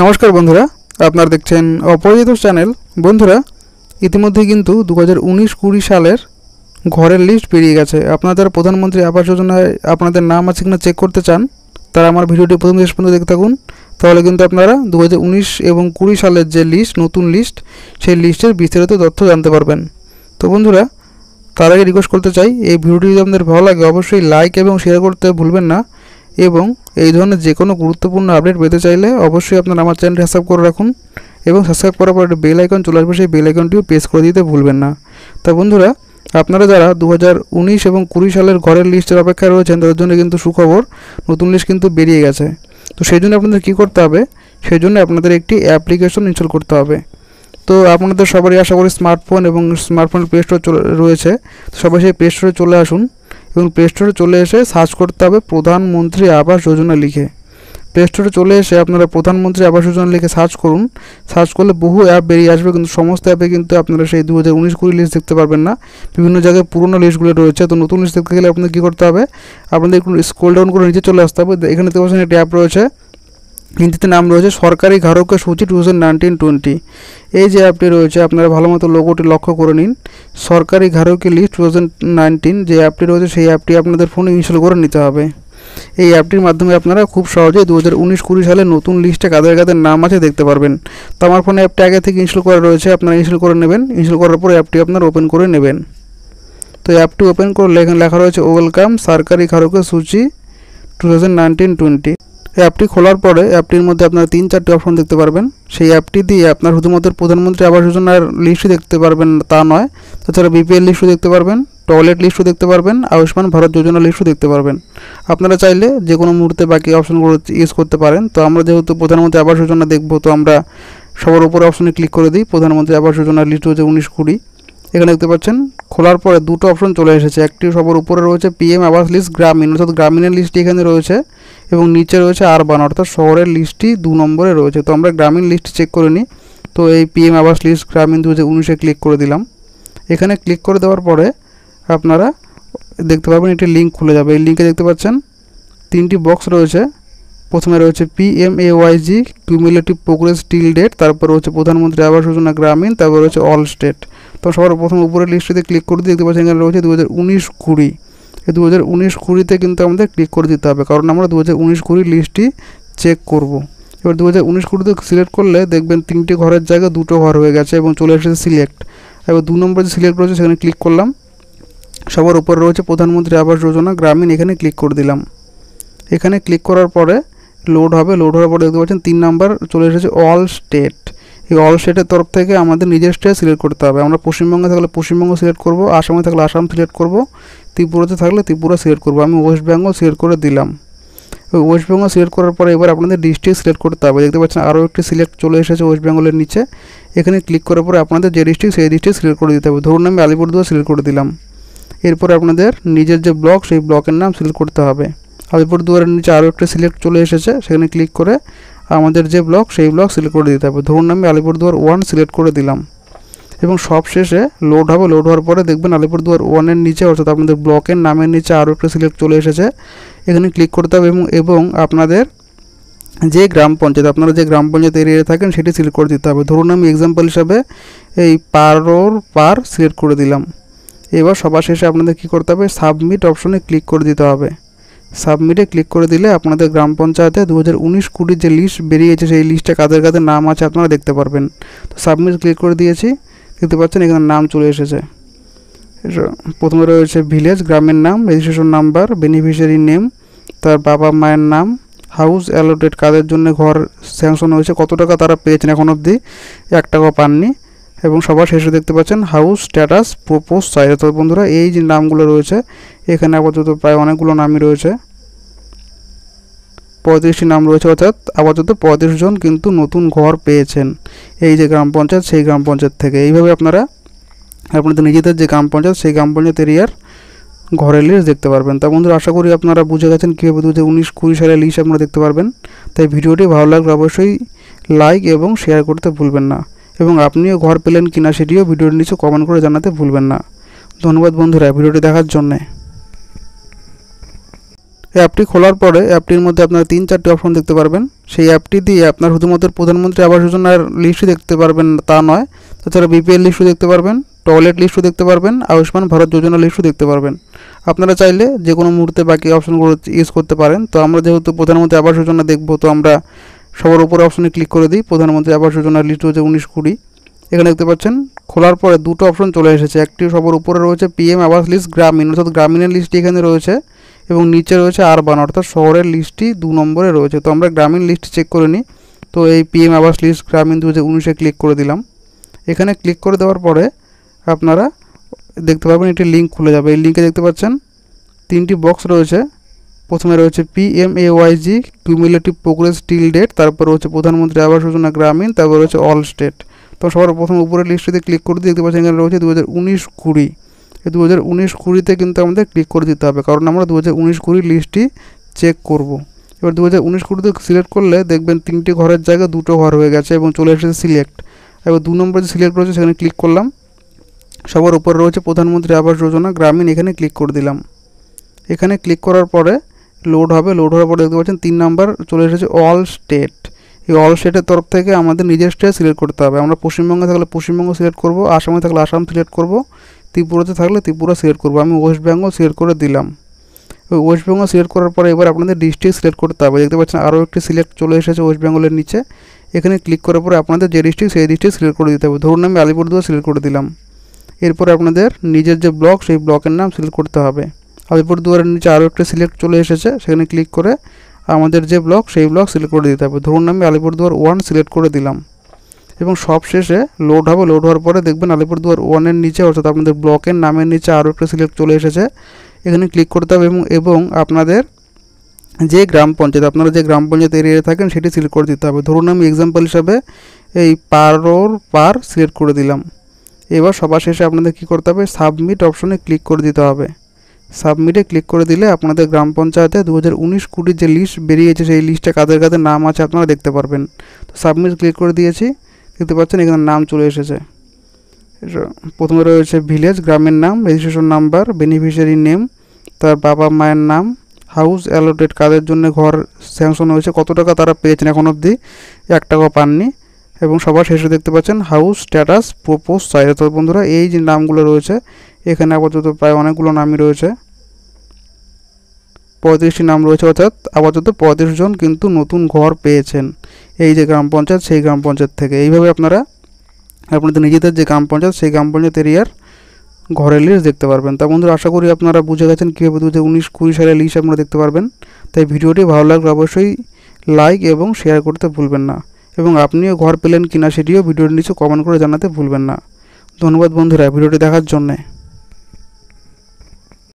নমস্কার বন্ধুরা আপনারা দেখছেন অপরাজিত চ্যানেল বন্ধুরা ইতিমধ্যে কিন্তু দু হাজার উনিশ কুড়ি সালের ঘরের লিস্ট বেরিয়ে গেছে আপনাদের প্রধানমন্ত্রী আবাস যোজনায় আপনাদের নাম আছে কিনা চেক করতে চান তারা আমার ভিডিওটি প্রথম শেষ পর্যন্ত দেখতে থাকুন তাহলে কিন্তু আপনারা দু এবং কুড়ি সালের যে লিস্ট নতুন লিস্ট সেই লিস্টের বিস্তারিত তথ্য জানতে পারবেন তো বন্ধুরা তার আগে রিকোয়েস্ট করতে চাই এই ভিডিওটি যদি আপনাদের ভালো লাগে অবশ্যই লাইক এবং শেয়ার করতে ভুলবেন না এবং এই ধরনের যে কোনো গুরুত্বপূর্ণ আপডেট পেতে চাইলে অবশ্যই আপনারা আমার চ্যানেলটি সাবস্ক্রাইব করে রাখুন এবং সাবস্ক্রাইব করার পর বেল আইকন চলে আসবে সেই বেল আইকনটিও প্রেস করে দিতে ভুলবেন না তা বন্ধুরা আপনারা যারা দু হাজার এবং কুড়ি সালের ঘরের লিস্টের অপেক্ষায় রয়েছেন তাদের জন্য কিন্তু সুখবর নতুন লিস্ট কিন্তু বেরিয়ে গেছে তো সেই জন্য আপনাদের কী করতে হবে সেই জন্য আপনাদের একটি অ্যাপ্লিকেশন ইনস্টল করতে হবে তো আপনাদের সবারই আশা করি স্মার্টফোন এবং স্মার্টফোনের প্লে স্টোর রয়েছে তো সবাই সেই প্লে স্টোরে চলে আসুন এবং প্লে স্টোরে চলে এসে সার্চ করতে হবে প্রধানমন্ত্রী আবাস যোজনা লিখে প্লে স্টোরে চলে এসে আপনারা প্রধানমন্ত্রী আবাস যোজনা লিখে সার্চ করুন সার্চ করলে বহু অ্যাপ বেরিয়ে আসবে কিন্তু সমস্ত অ্যাপে কিন্তু আপনারা সেই দু হাজার উনিশ কুড়ি লিস্ট দেখতে পারবেন না বিভিন্ন জায়গায় পুরনো লিস্টগুলো রয়েছে তো নতুন লিস্ট দেখতে গেলে আপনাদের কী করতে হবে আপনাদের একটু স্ক্রোল ডাউন করে নিচে চলে আসতে হবে এখানে দেখতে পাচ্ছেন একটি অ্যাপ রয়েছে হিন্দিতে নাম রয়েছে সরকারি ঘরকে সূচি টু থাউজেন্ড নাইনটিন টোয়েন্টি এই যে অ্যাপটি রয়েছে আপনারা ভালো মতো লোগোটি লক্ষ্য করে নিন সরকারি ঘরকে লিস্ট টু থাউজেন্ড নাইনটিন যে অ্যাপটি রয়েছে সেই অ্যাপটি আপনাদের ফোনে ইনস্টল করে নিতে হবে এই অ্যাপটির মাধ্যমে আপনারা খুব সহজেই দু হাজার উনিশ কুড়ি সালে নতুন লিস্টে কাদের কাদের নাম আছে দেখতে পারবেন তো আমার ফোনে অ্যাপটি আগে থেকে ইনস্টল করা রয়েছে আপনারা ইনস্টল করে নেবেন ইনস্টল করার পরে অ্যাপটি আপনারা ওপেন করে নেবেন তো অ্যাপটি ওপেন করে লেখা রয়েছে ওয়েলকাম সরকারি ঘরকে সূচি টু থাউজেন্ড নাইনটিন টোয়েন্টি অ্যাপটি খোলার পরে অ্যাপটির মধ্যে আপনারা তিন চারটি অপশন দেখতে পারবেন সেই অ্যাপটি দিয়ে আপনার শুধুমাত্র প্রধানমন্ত্রী আবাস যোজনার লিস্টই দেখতে পারবেন তা নয় তাছাড়া বিপিএল লিস্টও দেখতে পারবেন টয়লেট লিস্টও দেখতে পারবেন আয়ুষ্মান ভারত যোজনা লিস্টও দেখতে পারবেন আপনারা চাইলে যে কোনো মুহূর্তে বাকি অপশনগুলো ইউজ করতে পারেন তো আমরা যেহেতু প্রধানমন্ত্রী আবাস যোজনা দেখব তো আমরা সবার উপরে অপশনে ক্লিক করে দিই প্রধানমন্ত্রী আবাস যোজনার লিস্ট হচ্ছে উনিশ কুড়ি এখানে দেখতে পাচ্ছেন খোলার পরে দুটো অপশন চলে এসেছে একটি সবার উপরে রয়েছে পিএম আবাস লিস্ট গ্রামীণ অর্থাৎ গ্রামীণের লিস্টটি এখানে রয়েছে এবং নিচে রয়েছে আরবান অর্থাৎ শহরের লিস্টটি দু নম্বরে রয়েছে তো আমরা গ্রামীণ লিস্ট চেক করে নিই তো এই পিএম আবাস লিস্ট গ্রামীণ দু হাজার ক্লিক করে দিলাম এখানে ক্লিক করে দেওয়ার পরে আপনারা দেখতে পাবেন একটি লিঙ্ক খুলে যাবে এই লিঙ্কে দেখতে পাচ্ছেন তিনটি বক্স রয়েছে প্রথমে রয়েছে A Y G cumulative progress till date তারপর রয়েছে প্রধানমন্ত্রী আবাস যোজনা গ্রামীণ তারপর রয়েছে অল স্টেট তো সবার প্রথম উপরে লিস্টটিতে ক্লিক করে দেখতে পাচ্ছেন এখানে রয়েছে দু হাজার উনিশ কুড়ি এই দু হাজার উনিশ কুড়িতে কিন্তু আমাদের ক্লিক করে দিতে হবে কারণ আমরা দু হাজার উনিশ কুড়ি লিস্টটি চেক করব এবার দু হাজার উনিশ কুড়িতে সিলেক্ট করলে দেখবেন তিনটি ঘরের জায়গায় দুটো ঘর হয়ে গেছে এবং চলে এসেছে সিলেক্ট এবার দু নম্বর যে সিলেক্ট রয়েছে সেখানে ক্লিক করলাম সবার উপরে রয়েছে প্রধানমন্ত্রী আবাস যোজনা গ্রামীণ এখানে ক্লিক করে দিলাম এখানে ক্লিক করার পরে লোড হবে লোড হওয়ার পরে দেখতে পাচ্ছেন তিন নাম্বার চলে এসেছে অল স্টেট এই অল স্টেটের তরফ থেকে আমাদের নিজের স্টেট সিলেক্ট করতে হবে আমরা পশ্চিমবঙ্গে থাকলে পশ্চিমবঙ্গ সিলেক্ট করব আসামে থাকলে আসাম সিলেক্ট করব ত্রিপুরাতে থাকলে ত্রিপুরা সিলেক্ট করবো আমি ওয়েস্ট বেঙ্গল সিলেক্ট করে দিলাম ওয়েস্ট বেঙ্গল সিলেক্ট করার পরে এবার আপনাদের ডিস্ট্রিক্ট সিলেক্ট করতে হবে দেখতে পাচ্ছেন আরও একটি সিলেক্ট চলে এসেছে ওয়েস্ট বেঙ্গলের নিচে এখানে ক্লিক করার পরে আপনাদের যে ডিস্ট্রিক্ট সেই ডিস্ট্রিক্ট সিলেক্ট করে দিতে হবে ধরুন আমি আলিপুরদুয়ার সিলেক্ট করে দিলাম এরপরে আপনাদের নিজের যে ব্লক সেই ব্লকের নাম সিলেক্ট করতে হবে আলিপুরদুয়ারের নিচে আরও একটা সিলেক্ট চলে এসেছে সেখানে ক্লিক করে আমাদের যে ব্লক সেই ব্লক সিলেক্ট করে দিতে হবে ধরুন আমি আলিপুরদুয়ার ওয়ান সিলেক্ট করে দিলাম এবং সব শেষে লোড হবে লোড হওয়ার পরে দেখবেন আলিপুরদুয়ার ওয়ানের নিচে অর্থাৎ আপনাদের ব্লকের নামের নিচে আরও একটা সিলেক্ট চলে এসেছে এখানে ক্লিক করতে হবে এবং এবং আপনাদের যে গ্রাম পঞ্চায়েত আপনারা যে গ্রাম পঞ্চায়েত এরিয়ায় থাকেন সেটি সিলেক্ট করে দিতে হবে ধরুন আমি এক্সাম্পল হিসাবে এই পারোর পার সিলেক্ট করে দিলাম এবার সবার শেষে আপনাদের কি করতে হবে সাবমিট অপশনে ক্লিক করে দিতে হবে সাবমিটে ক্লিক করে দিলে আপনাদের গ্রাম পঞ্চায়েতে দু হাজার উনিশ কুড়ির যে লিস্ট বেরিয়েছে সেই লিস্টে কাদের কাদের নাম আছে আপনারা দেখতে পারবেন তো সাবমিট ক্লিক করে দিয়েছি দেখতে পাচ্ছেন এখানে নাম চলে এসেছে প্রথমে রয়েছে ভিলেজ গ্রামের নাম রেজিস্ট্রেশন নাম্বার বেনিফিশিয়ারি নেম তার বাবা মায়ের নাম হাউস অ্যালোটেড কাদের জন্য ঘর স্যাংশন হয়েছে কত টাকা তারা পেয়েছেন এখন অবধি এক টাকাও পাননি এবং সবার শেষে দেখতে পাচ্ছেন হাউস স্ট্যাটাস প্রোপোজ সাইজ অর্থাৎ বন্ধুরা এই যে নামগুলো রয়েছে এখানে আপাতত প্রায় অনেকগুলো নামই রয়েছে পঁয়ত্রিশটি নাম রয়েছে অর্থাৎ আপাতত পঁয়ত্রিশ জন কিন্তু নতুন ঘর পেয়েছেন এই যে গ্রাম পঞ্চায়েত সেই গ্রাম পঞ্চায়েত থেকে এইভাবে আপনারা আপনাদের নিজেদের যে গ্রাম পঞ্চায়েত সেই গ্রাম পঞ্চায়েত এরিয়ার ঘরের লিস্ট দেখতে পারবেন তা বন্ধুরা আশা করি আপনারা বুঝে গেছেন কীভাবে দু হাজার উনিশ কুড়ি সালের লিস্ট আপনারা দেখতে পারবেন তাই ভিডিওটি ভালো লাগলে অবশ্যই লাইক এবং শেয়ার করতে ভুলবেন না এবং আপনিও ঘর পেলেন কিনা সেটিও ভিডিওটি নিচে কমেন্ট করে জানাতে ভুলবেন না ধন্যবাদ বন্ধুরা ভিডিওটি দেখার জন্যে অ্যাপটি খোলার পরে অ্যাপটির মধ্যে আপনারা তিন চারটি অপশন দেখতে পারবেন সেই অ্যাপটি দিয়ে আপনার শুধুমাত্র প্রধানমন্ত্রী আবাস যোজনার লিস্টই দেখতে পারবেন তা নয় তাছাড়া বিপিএল লিস্টও দেখতে পারবেন টয়লেট লিস্টও দেখতে পারবেন আয়ুষ্মান ভারত যোজনা লিস্টও দেখতে পারবেন আপনারা চাইলে যে কোনো মুহূর্তে বাকি অপশনগুলো ইউজ করতে পারেন তো আমরা যেহেতু প্রধানমন্ত্রী আবাস যোজনা দেখবো তো আমরা সবার উপরে অপশনে ক্লিক করে দিই প্রধানমন্ত্রী আবাস যোজনার লিস্ট হচ্ছে উনিশ কুড়ি এখানে দেখতে পাচ্ছেন খোলার পরে দুটো অপশন চলে এসেছে একটি সবার উপরে রয়েছে পিএম আবাস লিস্ট গ্রামীণ অর্থাৎ গ্রামীণের লিস্টটি এখানে রয়েছে এবং নিচে রয়েছে আরবান অর্থাৎ শহরের লিস্টটি দু নম্বরে রয়েছে তো আমরা গ্রামীণ লিস্ট চেক করে নিই তো এই পিএম আবাস লিস্ট গ্রামীণ দু হাজার ক্লিক করে দিলাম এখানে ক্লিক করে দেওয়ার পরে আপনারা দেখতে পাবেন একটি লিঙ্ক খুলে যাবে এই লিঙ্কে দেখতে পাচ্ছেন তিনটি বক্স রয়েছে প্রথমে রয়েছে A P M A Y G cumulative progress till date তারপর রয়েছে প্রধানমন্ত্রী আবাস যোজনা গ্রামীণ তারপর রয়েছে অল স্টেট তো সবার প্রথম উপরের লিস্টটিতে ক্লিক করে দেখতে পাচ্ছেন এখানে রয়েছে দু হাজার উনিশ কুড়ি এই দু হাজার উনিশ কুড়িতে কিন্তু আমাদের ক্লিক করে দিতে হবে কারণ আমরা দু হাজার উনিশ কুড়ি লিস্টটি চেক করব এবার দু হাজার উনিশ কুড়িতে সিলেক্ট করলে দেখবেন তিনটি ঘরের জায়গায় দুটো ঘর হয়ে গেছে এবং চলে এসেছে সিলেক্ট এবার দু নম্বর যে সিলেক্ট রয়েছে সেখানে ক্লিক করলাম সবার উপরে রয়েছে প্রধানমন্ত্রী আবাস যোজনা গ্রামীণ এখানে ক্লিক করে দিলাম এখানে ক্লিক করার পরে লোড হবে লোড হওয়ার পরে দেখতে পাচ্ছেন তিন নম্বর চলে এসেছে অল স্টেট এই অল স্টেটের তরফ থেকে আমাদের নিজের স্টেট সিলেক্ট করতে হবে আমরা পশ্চিমবঙ্গে থাকলে পশ্চিমবঙ্গ সিলেক্ট করব আসামে থাকলে আসাম সিলেক্ট করব ত্রিপুরাতে থাকলে ত্রিপুরা সিলেক্ট করবো আমি ওয়েস্ট বেঙ্গল সিলেক্ট করে দিলাম ওয়েস্ট বেঙ্গল সিলেক্ট করার পরে এবার আপনাদের ডিস্ট্রিক্ট সিলেক্ট করতে হবে দেখতে পাচ্ছেন আরও একটি সিলেক্ট চলে এসেছে ওয়েস্ট বেঙ্গলের নিচে এখানে ক্লিক করার পরে আপনাদের যে ডিস্ট্রিক্ট সেই ডিস্ট্রিক্ট সিলেক্ট করে দিতে হবে ধরুন আমি আলিপুরদুয়ার সিলেক্ট করে দিলাম এরপর আপনাদের নিজের যে ব্লক সেই ব্লকের নাম সিলেক্ট করতে হবে আলিপুরদুয়ারের নিচে আরও একটি সিলেক্ট চলে এসেছে সেখানে ক্লিক করে আমাদের যে ব্লক সেই ব্লক সিলেক্ট করে দিতে হবে ধরুন আমি আলিপুরদুয়ার ওয়ান সিলেক্ট করে দিলাম এবং সবশেষে লোড হবে লোড হওয়ার পরে দেখবেন আলিপুরদুয়ার ওয়ানের নিচে অর্থাৎ আপনাদের ব্লকের নামের নিচে আরও একটা সিলেক্ট চলে এসেছে এখানে ক্লিক করতে হবে এবং এবং আপনাদের যে গ্রাম পঞ্চায়েত আপনারা যে গ্রাম পঞ্চায়েত এরিয়ায় থাকেন সেটি সিলেক্ট করে দিতে হবে ধরুন আমি এক্সাম্পল হিসাবে এই পারোর পার সিলেক্ট করে দিলাম এবার সবার শেষে আপনাদের কী করতে হবে সাবমিট অপশনে ক্লিক করে দিতে হবে সাবমিটে ক্লিক করে দিলে আপনাদের গ্রাম পঞ্চায়েতে দু হাজার উনিশ কুড়ির যে লিস্ট বেরিয়েছে সেই লিস্টে কাদের কাদের নাম আছে আপনারা দেখতে পারবেন তো সাবমিট ক্লিক করে দিয়েছি দেখতে পাচ্ছেন এখানে নাম চলে এসেছে প্রথমে রয়েছে ভিলেজ গ্রামের নাম রেজিস্ট্রেশন নাম্বার বেনিফিশিয়ারি নেম তার বাবা মায়ের নাম হাউস অ্যালোটেড কাজের জন্য ঘর স্যাংশন হয়েছে কত টাকা তারা পেয়েছেন এখন অবধি এক টাকাও পাননি এবং সবার শেষে দেখতে পাচ্ছেন হাউস স্ট্যাটাস প্রোপোজ সাইড তো বন্ধুরা এই যে নামগুলো রয়েছে এখানে আপাতত প্রায় অনেকগুলো নামই রয়েছে পঁয়ত্রিশটি নাম রয়েছে অর্থাৎ আপাতত পঁয়ত্রিশ জন কিন্তু নতুন ঘর পেয়েছেন এই যে গ্রাম পঞ্চায়েত সেই গ্রাম পঞ্চায়েত থেকে এইভাবে আপনারা আপনাদের নিজেদের যে গ্রাম পঞ্চায়েত সেই গ্রাম পঞ্চায়েত এরিয়ার ঘরের লিস্ট দেখতে পারবেন তা বন্ধুরা আশা করি আপনারা বুঝে গেছেন কীভাবে দু হাজার উনিশ কুড়ি সালের লিস্ট আপনারা দেখতে পারবেন তাই ভিডিওটি ভালো লাগলে অবশ্যই লাইক এবং শেয়ার করতে ভুলবেন না এবং আপনিও ঘর পেলেন কিনা সেটিও ভিডিওর নিচে কমেন্ট করে জানাতে ভুলবেন না ধন্যবাদ বন্ধুরা ভিডিওটি দেখার জন্যে